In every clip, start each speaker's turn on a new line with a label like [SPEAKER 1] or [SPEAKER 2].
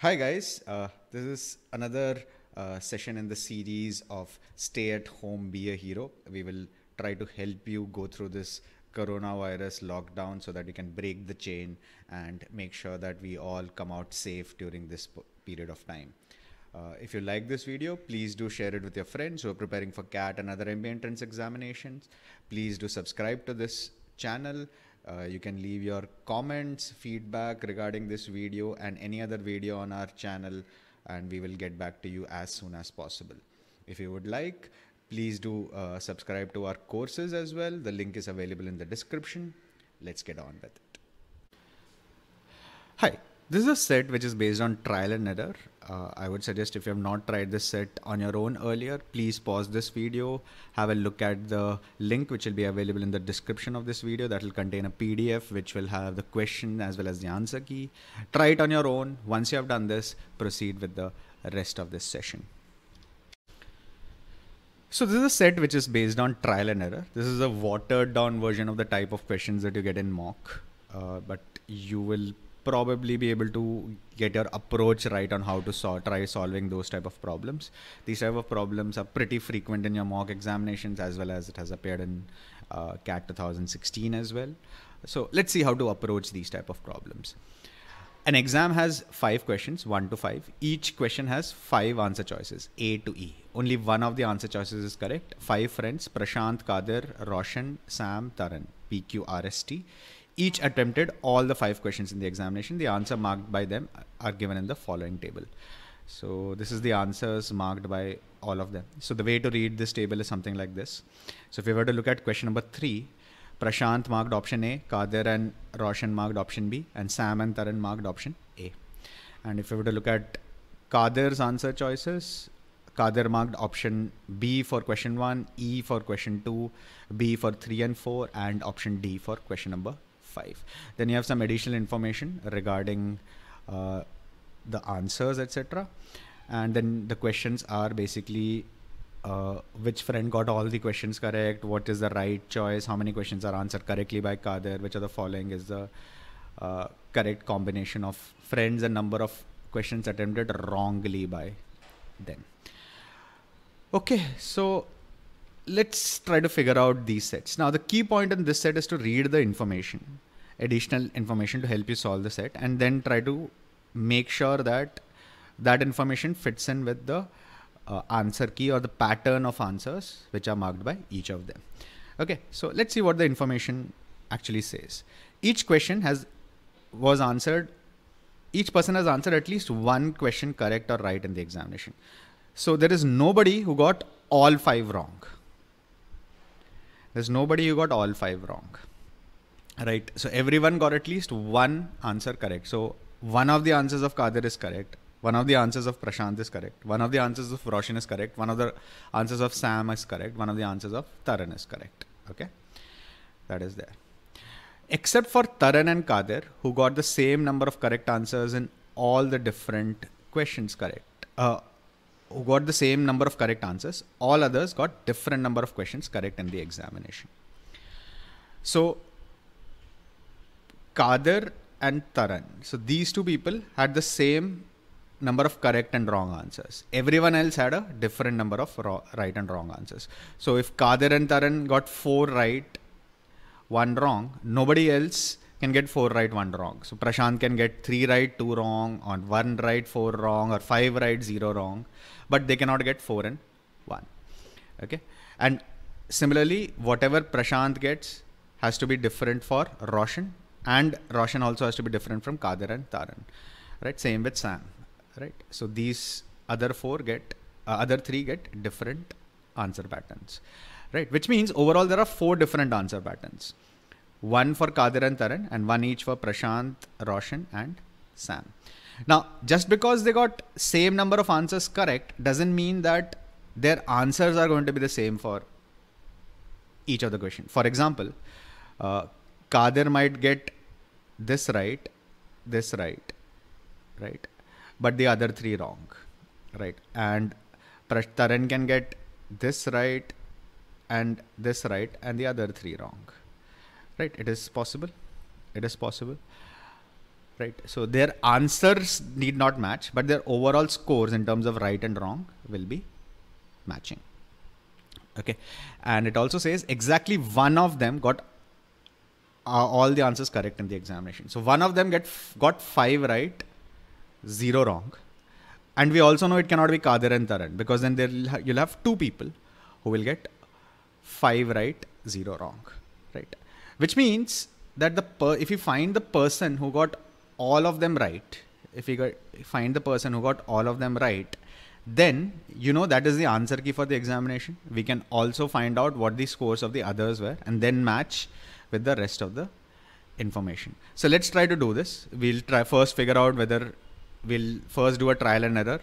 [SPEAKER 1] Hi, guys. Uh, this is another uh, session in the series of Stay at Home, Be a Hero. We will try to help you go through this coronavirus lockdown so that you can break the chain and make sure that we all come out safe during this period of time. Uh, if you like this video, please do share it with your friends who are preparing for CAT and other MBA entrance examinations. Please do subscribe to this channel uh, you can leave your comments, feedback regarding this video and any other video on our channel, and we will get back to you as soon as possible. If you would like, please do uh, subscribe to our courses as well. The link is available in the description. Let's get on with it. Hi, this is a set which is based on trial and error uh, I would suggest if you have not tried this set on your own earlier, please pause this video, have a look at the link which will be available in the description of this video that will contain a PDF which will have the question as well as the answer key. Try it on your own. Once you have done this, proceed with the rest of this session. So this is a set which is based on trial and error. This is a watered down version of the type of questions that you get in mock, uh, but you will probably be able to get your approach right on how to so- try solving those type of problems. These type of problems are pretty frequent in your mock examinations as well as it has appeared in uh, CAT 2016 as well. So let's see how to approach these type of problems. An exam has five questions, one to five. Each question has five answer choices, A to E. Only one of the answer choices is correct. Five friends, Prashant, Kadir, Roshan, Sam, Taran, PQRST each attempted all the five questions in the examination. The answer marked by them are given in the following table. So this is the answers marked by all of them. So the way to read this table is something like this. So if we were to look at question number three, Prashant marked option A, Kadir and Roshan marked option B, and Sam and Taran marked option A. And if we were to look at Kadir's answer choices, Kadir marked option B for question 1, E for question 2, B for 3 and 4, and option D for question number five. Then you have some additional information regarding uh, the answers, etc. And then the questions are basically uh, which friend got all the questions correct, what is the right choice, how many questions are answered correctly by Kader, which of the following is the uh, correct combination of friends and number of questions attempted wrongly by them. Okay, so let's try to figure out these sets. Now, the key point in this set is to read the information additional information to help you solve the set and then try to make sure that that information fits in with the uh, answer key or the pattern of answers which are marked by each of them. Okay, so let's see what the information actually says. Each question has was answered, each person has answered at least one question correct or right in the examination. So there is nobody who got all five wrong. There's nobody who got all five wrong. Right. So everyone got at least one answer correct. So one of the answers of Kader is correct. One of the answers of Prashant is correct. One of the answers of Roshan is correct. One of the answers of Sam is correct. One of the answers of Taran is correct. Okay. That is there. Except for Taran and Kader, who got the same number of correct answers in all the different questions correct. Uh, who got the same number of correct answers. All others got different number of questions correct in the examination. So Kader and Taran. So these two people had the same number of correct and wrong answers. Everyone else had a different number of right and wrong answers. So if Kader and Taran got four right, one wrong, nobody else can get four right, one wrong. So Prashant can get three right, two wrong, or one right, four wrong, or five right, zero wrong, but they cannot get four and one. Okay, and similarly, whatever Prashant gets has to be different for Roshan and Roshan also has to be different from Kadir and Taran, right? Same with Sam, right? So these other four get uh, other three get different answer patterns, right? Which means overall there are four different answer patterns, one for Kadir and Taran, and one each for Prashant, Roshan, and Sam. Now, just because they got same number of answers correct doesn't mean that their answers are going to be the same for each of the question. For example, uh, might get this right, this right, right, but the other three wrong, right? And Prashtaran can get this right and this right and the other three wrong, right? It is possible. It is possible right so their answers need not match but their overall scores in terms of right and wrong will be matching okay and it also says exactly one of them got are all the answers correct in the examination. So one of them get got five right, zero wrong, and we also know it cannot be Kadir and Taran because then there you'll have two people who will get five right, zero wrong, right? Which means that the per- if you find the person who got all of them right, if you got, find the person who got all of them right, then you know that is the answer key for the examination. We can also find out what the scores of the others were and then match with the rest of the information. So let's try to do this. We'll try first figure out whether we'll first do a trial and error.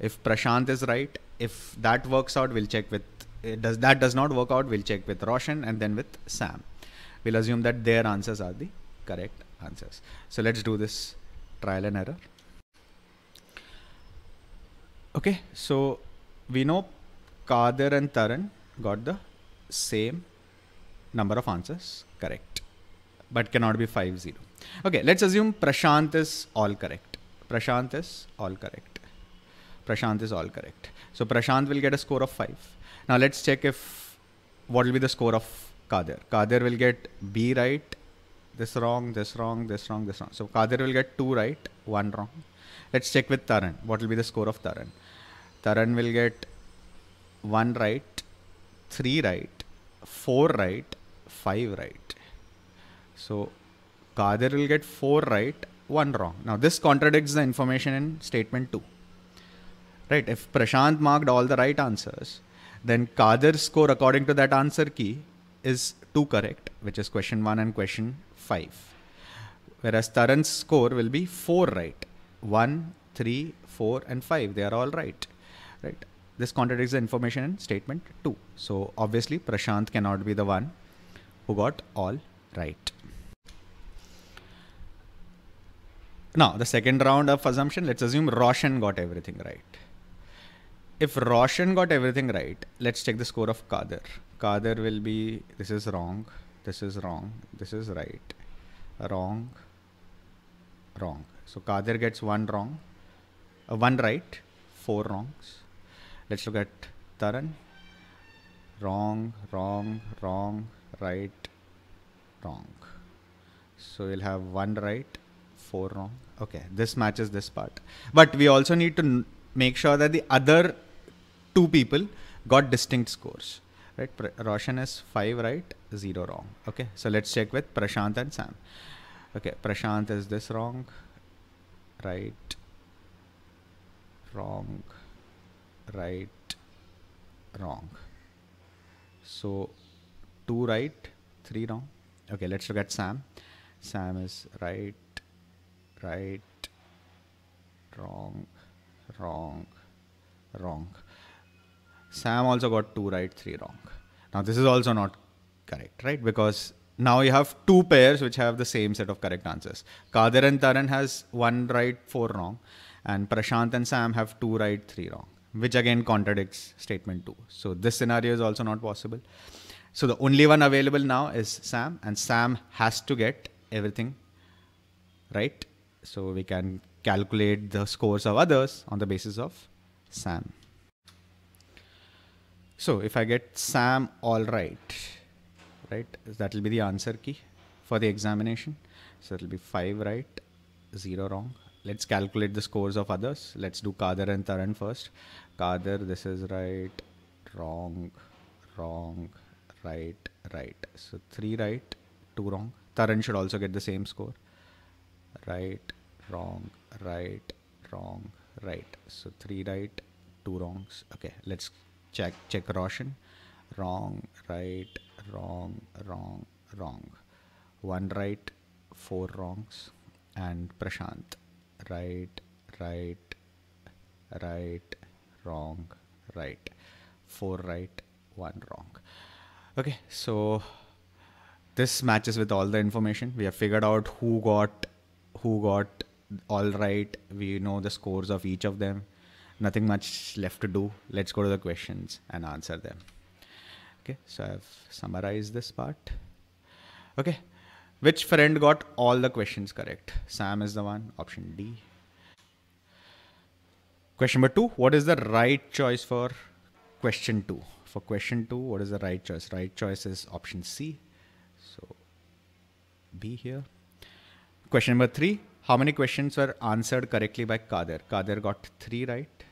[SPEAKER 1] If Prashant is right, if that works out, we'll check with eh, does that does not work out, we'll check with Roshan and then with Sam. We'll assume that their answers are the correct answers. So let's do this trial and error. Okay, so we know Kader and Taran got the same number of answers correct, but cannot be 5 0. Okay, let's assume Prashant is all correct. Prashant is all correct. Prashant is all correct. So Prashant will get a score of 5. Now let's check if what will be the score of Kader. Kader will get B right, this wrong, this wrong, this wrong, this wrong. So Kader will get 2 right, 1 wrong. Let's check with Taran. What will be the score of Taran? Taran will get 1 right, 3 right, 4 right, 5 right. So Kadir will get 4 right, 1 wrong. Now this contradicts the information in statement 2. Right, if Prashant marked all the right answers, then Kadir's score according to that answer key is 2 correct, which is question 1 and question 5. Whereas Taran's score will be 4 right. one, three, four, and 5, they are all right. Right. This contradicts the information in statement 2. So obviously Prashant cannot be the one who got all right. Now, the second round of assumption, let's assume Roshan got everything right. If Roshan got everything right, let's check the score of Kader. Kader will be this is wrong, this is wrong, this is right, wrong, wrong. So Kader gets one wrong, uh, one right, four wrongs. Let's look at Taran. Wrong, wrong, wrong, right wrong so we will have one right four wrong okay this matches this part but we also need to make sure that the other two people got distinct scores right roshan is five right zero wrong okay so let's check with prashant and sam okay prashant is this wrong right wrong right wrong so two right, three wrong. Okay, let's look at Sam. Sam is right, right, wrong, wrong, wrong. Sam also got two right, three wrong. Now this is also not correct, right? Because now you have two pairs which have the same set of correct answers. Kader and Taran has one right, four wrong, and Prashant and Sam have two right, three wrong, which again contradicts statement two. So this scenario is also not possible. So the only one available now is Sam, and Sam has to get everything right. So we can calculate the scores of others on the basis of Sam. So if I get Sam all right, right, that will be the answer key for the examination. So it will be 5 right, 0 wrong. Let's calculate the scores of others. Let's do Kader and Taran first. Kader, this is right, wrong, wrong, right, right. So three right, two wrong. Tarun should also get the same score. Right, wrong, right, wrong, right. So three right, two wrongs. Okay, let's check check Roshan. Wrong, right, wrong, wrong, wrong. One right, four wrongs, and Prashant. Right, right, right, wrong, right. Four right, one wrong. Okay, so this matches with all the information. We have figured out who got who got all right. We know the scores of each of them. Nothing much left to do. Let's go to the questions and answer them. Okay, so I've summarized this part. Okay, which friend got all the questions correct? Sam is the one, option D. Question number two What is the right choice for question two? for question 2 what is the right choice right choice is option c so b here question number 3 how many questions were answered correctly by kader kader got 3 right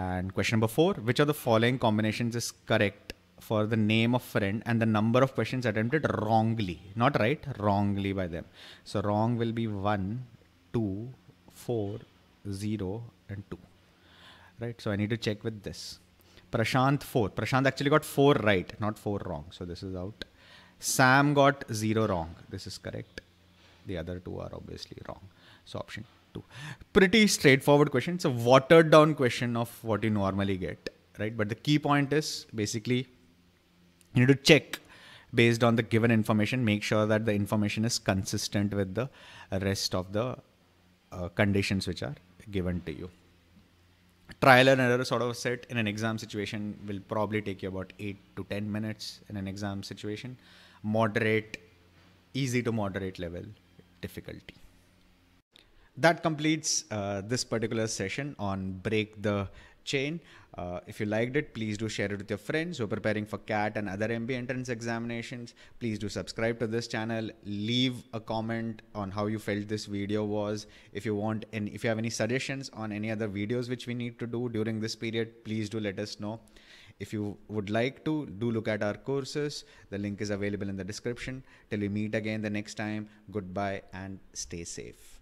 [SPEAKER 1] and question number 4 which of the following combinations is correct for the name of friend and the number of questions attempted wrongly not right wrongly by them so wrong will be 1 2 4 0 and 2 right so i need to check with this Prashant 4. Prashant actually got 4 right, not 4 wrong. So this is out. Sam got 0 wrong. This is correct. The other two are obviously wrong. So option 2. Pretty straightforward question. It's a watered down question of what you normally get, right? But the key point is basically you need to check based on the given information, make sure that the information is consistent with the rest of the uh, conditions which are given to you trial and error sort of set in an exam situation will probably take you about 8 to 10 minutes in an exam situation moderate easy to moderate level difficulty that completes uh, this particular session on break the chain. Uh, if you liked it, please do share it with your friends who are preparing for CAT and other MB entrance examinations. Please do subscribe to this channel. Leave a comment on how you felt this video was. If you want and if you have any suggestions on any other videos which we need to do during this period, please do let us know. If you would like to, do look at our courses. The link is available in the description. Till we meet again the next time, goodbye and stay safe.